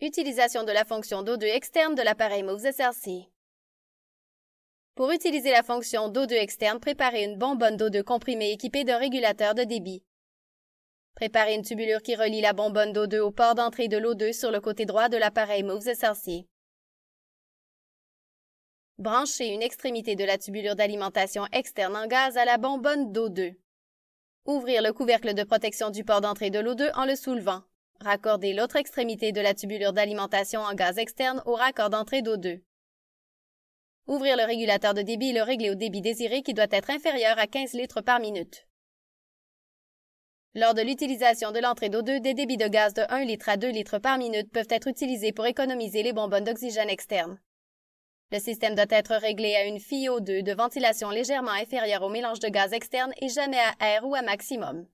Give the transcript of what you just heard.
Utilisation de la fonction d'O2 externe de l'appareil Moves SRC. Pour utiliser la fonction d'O2 externe, préparez une bonbonne d'O2 comprimée équipée d'un régulateur de débit. Préparez une tubulure qui relie la bonbonne d'O2 au port d'entrée de l'eau 2 sur le côté droit de l'appareil Moves SRC. Branchez une extrémité de la tubulure d'alimentation externe en gaz à la bonbonne d'eau 2 Ouvrir le couvercle de protection du port d'entrée de l'eau 2 en le soulevant. Raccorder l'autre extrémité de la tubulure d'alimentation en gaz externe au raccord d'entrée d'eau 2 Ouvrir le régulateur de débit et le régler au débit désiré qui doit être inférieur à 15 litres par minute. Lors de l'utilisation de l'entrée d'eau 2 des débits de gaz de 1 litre à 2 litres par minute peuvent être utilisés pour économiser les bonbonnes d'oxygène externe. Le système doit être réglé à une FiO2 de ventilation légèrement inférieure au mélange de gaz externe et jamais à air ou à maximum.